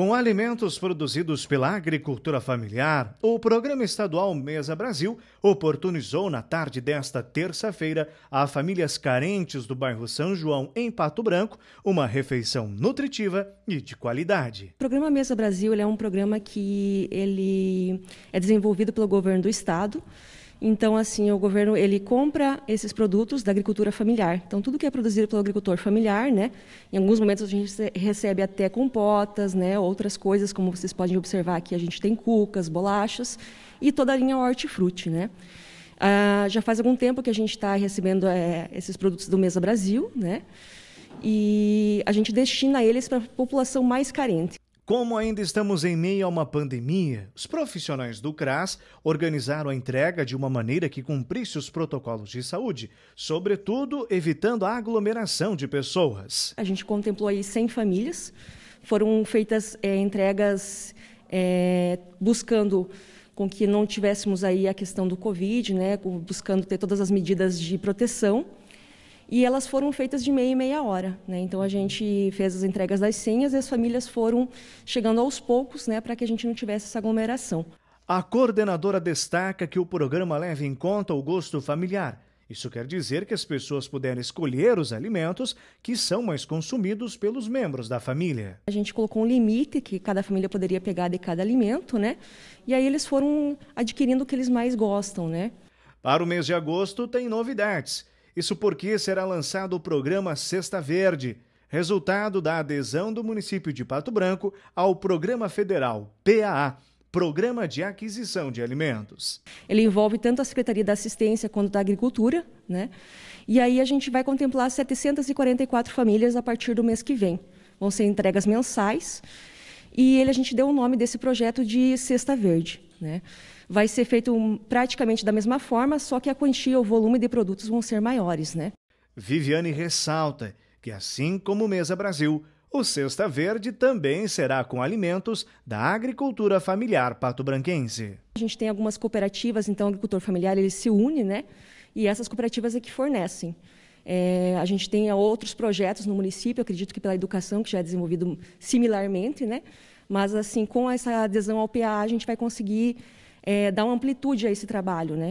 Com alimentos produzidos pela agricultura familiar, o programa estadual Mesa Brasil oportunizou na tarde desta terça-feira a famílias carentes do bairro São João, em Pato Branco, uma refeição nutritiva e de qualidade. O programa Mesa Brasil é um programa que ele é desenvolvido pelo governo do estado então, assim, o governo ele compra esses produtos da agricultura familiar. Então, tudo que é produzido pelo agricultor familiar, né? Em alguns momentos a gente recebe até compotas, né? Outras coisas, como vocês podem observar aqui, a gente tem cucas, bolachas e toda a linha hortifruti, né? Ah, já faz algum tempo que a gente está recebendo é, esses produtos do Mesa Brasil, né? E a gente destina eles para a população mais carente. Como ainda estamos em meio a uma pandemia, os profissionais do CRAS organizaram a entrega de uma maneira que cumprisse os protocolos de saúde, sobretudo evitando a aglomeração de pessoas. A gente contemplou aí 100 famílias, foram feitas é, entregas é, buscando com que não tivéssemos aí a questão do Covid, né, buscando ter todas as medidas de proteção. E elas foram feitas de meia e meia hora. Né? Então a uhum. gente fez as entregas das senhas e as famílias foram chegando aos poucos né, para que a gente não tivesse essa aglomeração. A coordenadora destaca que o programa leva em conta o gosto familiar. Isso quer dizer que as pessoas puderam escolher os alimentos que são mais consumidos pelos membros da família. A gente colocou um limite que cada família poderia pegar de cada alimento, né? E aí eles foram adquirindo o que eles mais gostam, né? Para o mês de agosto tem novidades. Isso porque será lançado o programa Cesta Verde, resultado da adesão do município de Pato Branco ao Programa Federal PAA. Programa de Aquisição de Alimentos. Ele envolve tanto a Secretaria da Assistência quanto da Agricultura, né? E aí a gente vai contemplar 744 famílias a partir do mês que vem. Vão ser entregas mensais. E ele, a gente deu o nome desse projeto de Cesta Verde. Né? Vai ser feito praticamente da mesma forma, só que a quantia, o volume de produtos vão ser maiores. Né? Viviane ressalta que, assim como o Mesa Brasil, o Cesta Verde também será com alimentos da agricultura familiar pato-branquense. A gente tem algumas cooperativas, então o agricultor familiar ele se une, né? E essas cooperativas é que fornecem. É, a gente tem outros projetos no município, acredito que pela educação, que já é desenvolvido similarmente, né? Mas, assim, com essa adesão ao PA, a gente vai conseguir é, dar uma amplitude a esse trabalho, né?